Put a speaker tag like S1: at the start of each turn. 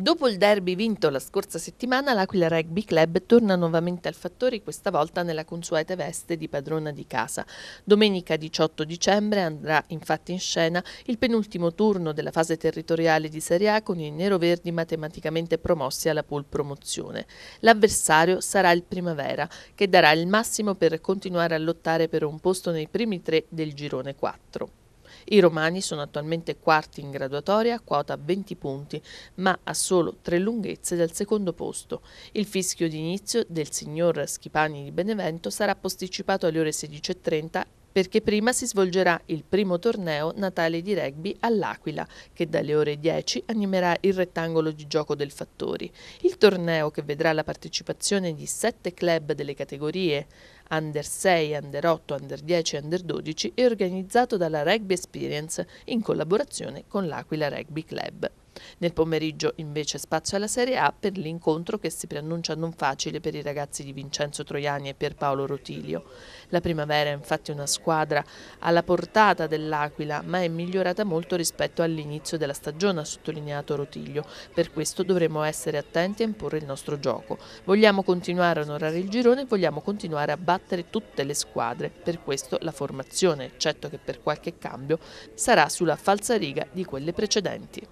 S1: Dopo il derby vinto la scorsa settimana, l'Aquila Rugby Club torna nuovamente al Fattori, questa volta nella consueta veste di padrona di casa. Domenica 18 dicembre andrà infatti in scena il penultimo turno della fase territoriale di Serie A con i neroverdi matematicamente promossi alla pool promozione. L'avversario sarà il Primavera, che darà il massimo per continuare a lottare per un posto nei primi tre del girone 4. I romani sono attualmente quarti in graduatoria a quota 20 punti, ma a solo tre lunghezze dal secondo posto. Il fischio d'inizio del signor Schipani di Benevento sarà posticipato alle ore 16.30 perché prima si svolgerà il primo torneo natale di rugby all'Aquila, che dalle ore 10 animerà il rettangolo di gioco del Fattori. Il torneo, che vedrà la partecipazione di sette club delle categorie under 6, under 8, under 10 e under 12 e organizzato dalla Rugby Experience in collaborazione con l'Aquila Rugby Club. Nel pomeriggio invece spazio alla Serie A per l'incontro che si preannuncia non facile per i ragazzi di Vincenzo Troiani e Pierpaolo Rotilio. La primavera è infatti una squadra alla portata dell'Aquila ma è migliorata molto rispetto all'inizio della stagione, ha sottolineato Rotilio. Per questo dovremo essere attenti a imporre il nostro gioco. Vogliamo continuare a onorare il girone e vogliamo continuare a battere battere tutte le squadre, per questo la formazione, eccetto che per qualche cambio, sarà sulla falsariga di quelle precedenti.